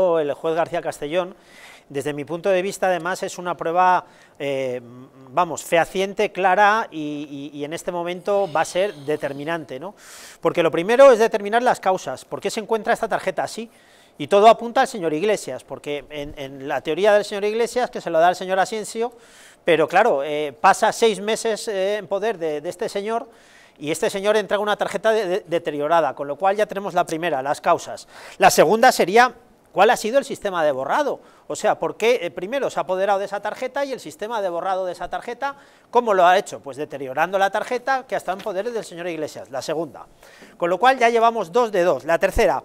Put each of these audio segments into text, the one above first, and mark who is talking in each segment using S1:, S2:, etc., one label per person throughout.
S1: El juez García Castellón, desde mi punto de vista, además, es una prueba, eh, vamos, fehaciente, clara y, en este momento va a ser determinante, ¿no? Porque lo primero es determinar las causas, ¿por qué se encuentra esta tarjeta así? Y todo apunta al señor Iglesias, porque en, la teoría del señor Iglesias, que se lo da el señor Asensio, pero claro, eh, pasa seis meses eh, en poder de, este señor, y este señor entrega una tarjeta deteriorada, con lo cual ya tenemos la primera, las causas. La segunda sería ¿Cuál ha sido el sistema de borrado? O sea, ¿por qué eh, primero se ha apoderado de esa tarjeta y el sistema de borrado de esa tarjeta, cómo lo ha hecho? Pues deteriorando la tarjeta que ha en poderes del señor Iglesias, la segunda. Con lo cual ya llevamos dos de dos. La tercera,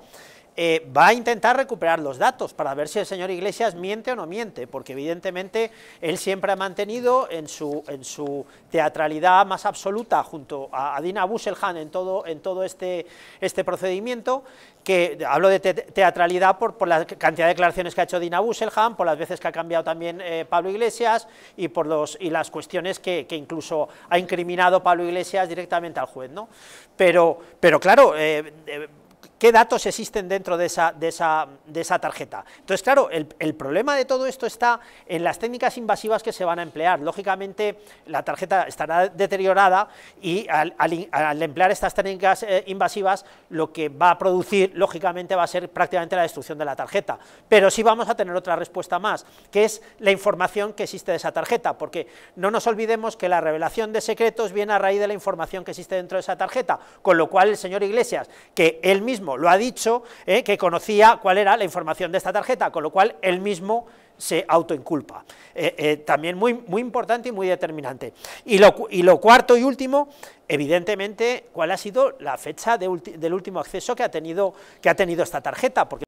S1: eh, va a intentar recuperar los datos para ver si el señor Iglesias miente o no miente, porque evidentemente él siempre ha mantenido en su, en su teatralidad más absoluta junto a, Dina Busselhan en todo, en todo este, este procedimiento, que hablo de teatralidad por, la cantidad de declaraciones que ha hecho Dina Busselhan, por las veces que ha cambiado también eh, Pablo Iglesias y por los, y las cuestiones que, incluso ha incriminado Pablo Iglesias directamente al juez. ¿no? Pero, pero claro, eh, qué datos existen dentro de esa, tarjeta. Entonces, claro, el, problema de todo esto está en las técnicas invasivas que se van a emplear. Lógicamente, la tarjeta estará deteriorada y al, emplear estas técnicas eh, invasivas, lo que va a producir, lógicamente, va a ser prácticamente la destrucción de la tarjeta. Pero sí vamos a tener otra respuesta más, que es la información que existe de esa tarjeta, porque no nos olvidemos que la revelación de secretos viene a raíz de la información que existe dentro de esa tarjeta, con lo cual el señor Iglesias, que él mismo lo ha dicho, eh, que conocía cuál era la información de esta tarjeta, con lo cual él mismo se autoinculpa. Eh, eh, también muy, muy importante y muy determinante. Y lo, y lo, cuarto y último, evidentemente, cuál ha sido la fecha del último acceso que ha, tenido, que ha tenido esta tarjeta, porque